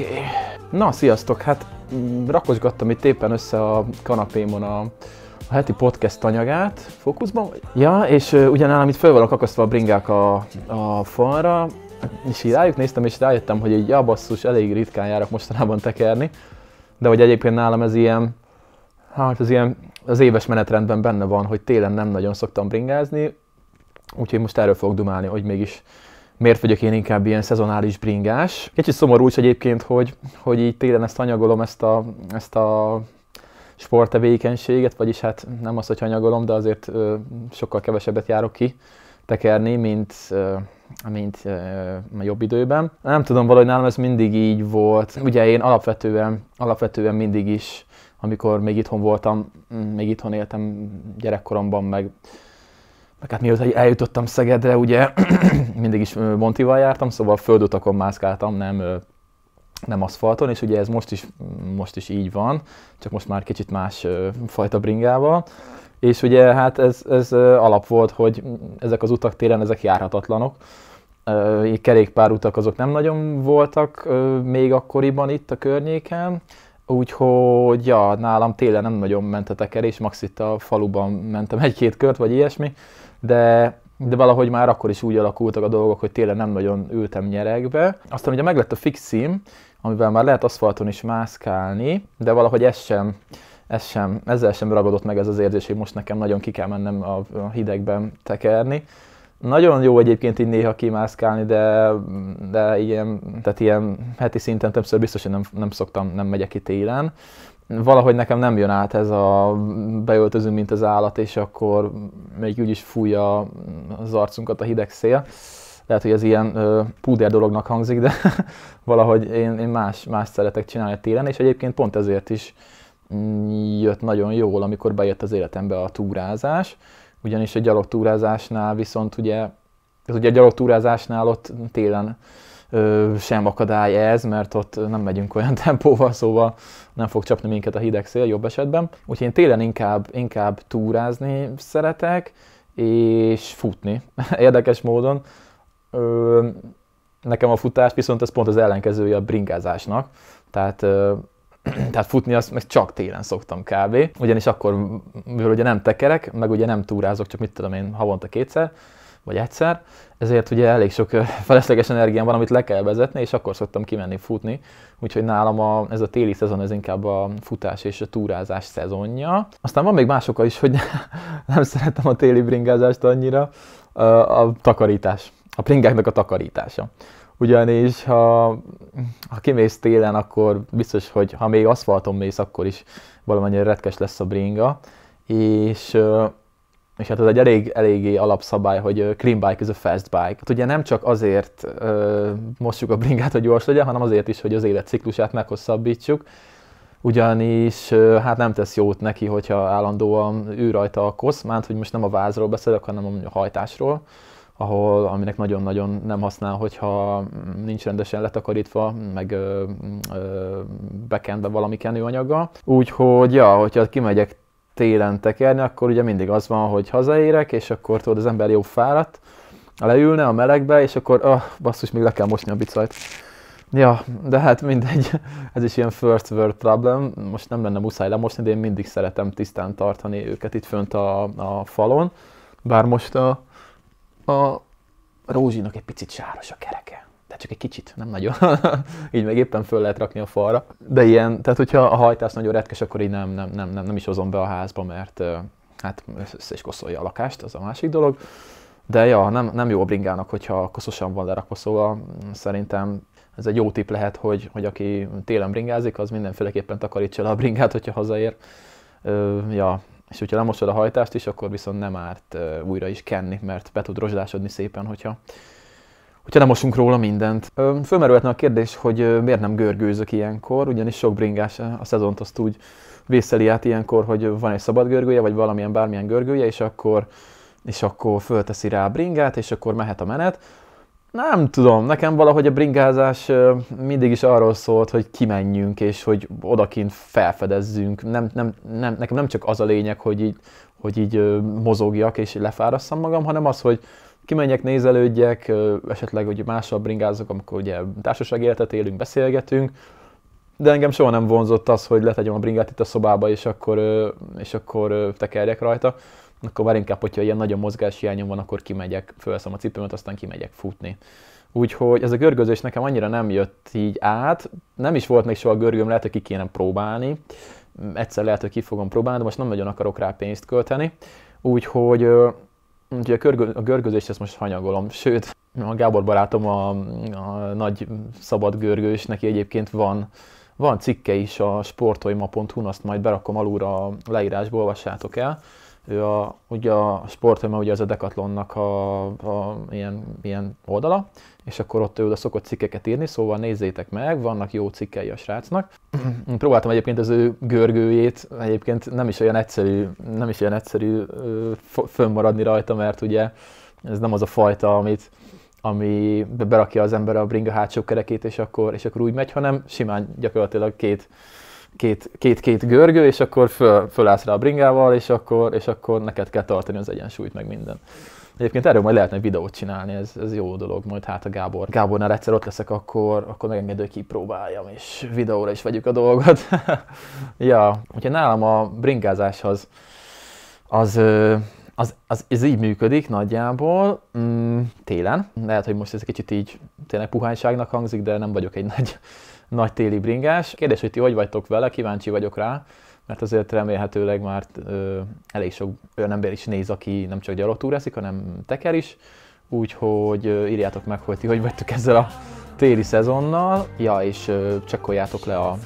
Oké. Okay. Na, sziasztok! Hát mm, rakosgattam itt éppen össze a kanapémon a, a heti podcast anyagát, fókuszban. Ja, és uh, ugyanállam itt föl vannak akasztva a bringák a, a falra, és így rájuk néztem, és rájöttem, hogy egy ja, basszus, elég ritkán járok mostanában tekerni, de hogy egyébként nálam ez ilyen, hát az ilyen az éves menetrendben benne van, hogy télen nem nagyon szoktam bringázni, úgyhogy most erről fogok dumálni, hogy mégis miért vagyok én inkább ilyen szezonális bringás. Kicsit szomorú is egyébként, hogy, hogy így télen ezt anyagolom, ezt a, ezt a sporttevékenységet, vagyis hát nem az, hogy anyagolom, de azért ö, sokkal kevesebbet járok ki tekerni, mint, ö, mint ö, a jobb időben. Nem tudom, valahogy nálam ez mindig így volt. Ugye én alapvetően, alapvetően mindig is, amikor még itthon voltam, még itthon éltem gyerekkoromban, meg meg hát mióta eljutottam Szegedre, ugye mindig is Montival jártam, szóval földutakon mászkáltam, nem nem aszfalton, és ugye ez most is, most is így van, csak most már kicsit más fajta bringával. És ugye hát ez, ez alap volt, hogy ezek az utak télen ezek járhatatlanok. Kerékpárutak azok nem nagyon voltak még akkoriban itt a környéken, Úgyhogy ja, nálam télen nem nagyon ment a tekerés, max itt a faluban mentem egy-két kört, vagy ilyesmi, de, de valahogy már akkor is úgy alakultak a dolgok, hogy télen nem nagyon ültem nyeregbe. Aztán ugye meglett a fix sim, amivel már lehet aszfalton is mászkálni, de valahogy ez sem, ez sem, ezzel sem ragadott meg ez az érzés, hogy most nekem nagyon ki kell mennem a, a hidegben tekerni nagyon jó egyébként így néha kimászkálni, de, de ilyen, tehát ilyen heti szinten többször biztos, hogy nem, nem szoktam, nem megyek itt télen. Valahogy nekem nem jön át ez a beöltözünk, mint az állat, és akkor még úgyis fújja az arcunkat a hideg szél lehet, hogy ez ilyen ö, púder dolognak hangzik, de valahogy én, én más, más szeretek csinálni télen, és egyébként pont ezért is mm, jött nagyon jól, amikor bejött az életembe a túrázás, ugyanis a gyalogtúrázásnál viszont ugye, ez ugye a gyalogtúrázásnál ott télen ö, sem akadály ez, mert ott nem megyünk olyan tempóval, szóval nem fog csapni minket a hideg szél jobb esetben. Úgyhogy én télen inkább, inkább túrázni szeretek, és futni, érdekes módon. Ö, nekem a futás viszont ez pont az ellenkezője a bringázásnak, tehát Tehát futni azt meg csak télen szoktam kb. Ugyanis akkor, mivel ugye nem tekerek, meg ugye nem túrázok, csak mit tudom én, havonta kétszer, vagy egyszer, ezért ugye elég sok felesleges energiám van, amit le kell vezetni, és akkor szoktam kimenni futni, úgyhogy nálam a, ez a téli szezon, ez inkább a futás és a túrázás szezonja. Aztán van még másoka is, hogy nem szeretem a téli bringázást annyira, a, a takarítás, a bringáknak a takarítása ugyanis ha, ha kimész télen, akkor biztos, hogy ha még aszfalton mész, akkor is valamennyire retkes lesz a bringa, és és hát ez egy elég, eléggé alapszabály, hogy clean bike is a fast bike. Hát ugye nem csak azért uh, mosjuk a bringát, hogy gyors legyen, hanem azért is, hogy az életciklusát meghosszabbítsuk, ugyanis hát nem tesz jót neki, hogyha állandóan ő rajta a kosz, mert hogy most nem a vázról beszélek, hanem a hajtásról ahol, aminek nagyon-nagyon nem használ, hogyha nincs rendesen letakarítva, meg bekendve valami kenőanyaggal. Úgyhogy, ja, hogyha kimegyek télen tekerni, akkor ugye mindig az van, hogy hazaérek, és akkor tudod, az ember jó fáradt, leülne a melegbe, és akkor, ah, basszus, még le kell mosni a bicajt. Ja, de hát mindegy, ez is ilyen first world problem, most nem lenne muszáj lemosni, de én mindig szeretem tisztán tartani őket itt fönt a, a falon, bár most a a rózsinak egy picit sáros a kereke de csak egy kicsit, nem nagyon. így meg éppen föl lehet rakni a falra. De ilyen, tehát hogyha a hajtás nagyon retkes, akkor így nem, nem, nem, nem, nem is hozom be a házba, mert hát össze is koszolja a lakást, az a másik dolog. De ja, nem, nem jó a bringának, hogyha koszosan van lerakva, szóval szerintem ez egy jó tipp lehet, hogy, hogy aki télen bringázik, az mindenféleképpen takarítsa le a bringát, hogyha hazaér. Ö, ja, és hogyha lemosod a hajtást is, akkor viszont nem árt újra is kenni, mert be tud rozsdásodni szépen, hogyha, hogyha nem mosunk róla mindent. Fölmerülhetne a kérdés, hogy miért nem görgőzök ilyenkor, ugyanis sok bringás a szezont azt úgy vészeli át ilyenkor, hogy van egy szabad görgője, vagy valamilyen bármilyen görgője, és akkor, és akkor fölteszi rá a bringát, és akkor mehet a menet nem tudom, nekem valahogy a bringázás mindig is arról szólt, hogy kimenjünk, és hogy odakint felfedezzünk. Nem, nem, nem, nekem nem csak az a lényeg, hogy így, hogy így mozogjak és lefárasszam magam, hanem az, hogy kimenjek, nézelődjek, esetleg hogy mással bringázok, amikor ugye társaság életet élünk, beszélgetünk, de engem soha nem vonzott az, hogy letegyem a bringát itt a szobába, és akkor, és akkor tekerjek rajta akkor már inkább, hogyha ilyen nagyon mozgáshiányom van, akkor kimegyek, fölveszem a cipőmet, aztán kimegyek futni. Úgyhogy ez a görgözés nekem annyira nem jött így át, nem is volt még soha görgőm, lehet, hogy ki kéne próbálni, egyszer lehet, hogy ki fogom próbálni, de most nem nagyon akarok rá pénzt költeni, úgyhogy, úgyhogy a, görgö, a görgözést ezt most hanyagolom, sőt, a Gábor barátom a, a nagy szabad görgős, neki egyébként van van cikke is a sportoima.hu-n, azt majd berakom alulra a leírásba, olvassátok el ő a, ugye a sportfilme, ugye az a Decathlonnak a, a ilyen, ilyen oldala, és akkor ott ő oda szokott cikkeket írni, szóval nézzétek meg, vannak jó cikkei a srácnak. Mhm. Próbáltam egyébként az ő görgőjét, egyébként nem is olyan egyszerű, nem is olyan egyszerű fönnmaradni rajta, mert ugye ez nem az a fajta, amit ami berakja az ember a bringa hátsó kerekét, és akkor, és akkor úgy megy, hanem simán gyakorlatilag két két, két, két görgő, és akkor föl, fölállsz rá a bringával, és akkor, és akkor neked kell tartani az egyensúlyt, meg minden. Egyébként erről majd lehetne videót csinálni, ez, ez jó dolog, majd hát a Gábor. Gábornál egyszer ott leszek, akkor, akkor megengedő, hogy kipróbáljam, és videóra is vegyük a dolgot. ja, hogyha nálam a bringázáshoz az, az az, az, ez így működik nagyjából mm, télen. Lehet, hogy most ez kicsit így tényleg puhányságnak hangzik, de nem vagyok egy nagy, nagy téli bringás. Kérdés, hogy ti hogy vagytok vele, kíváncsi vagyok rá, mert azért remélhetőleg már ö, elég sok olyan ember is néz, aki nem csak gyalogtúrázik, hanem teker is. Úgyhogy ö, írjátok meg, hogy ti hogy vagytok ezzel a téli szezonnal. Ja, és ö, csekkoljátok le a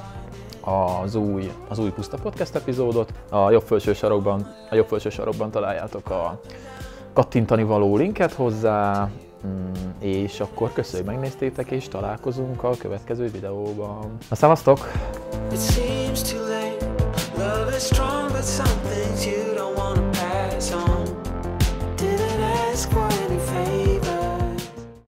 az új, az új Puszta Podcast epizódot. A jobb felső sarokban, a jobb felső sarokban találjátok a kattintani való linket hozzá, mm, és akkor köszönjük, hogy megnéztétek, és találkozunk a következő videóban. Na, szevasztok! It seems too late. Love is strong, but you.